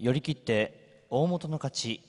寄り切って大本の勝ち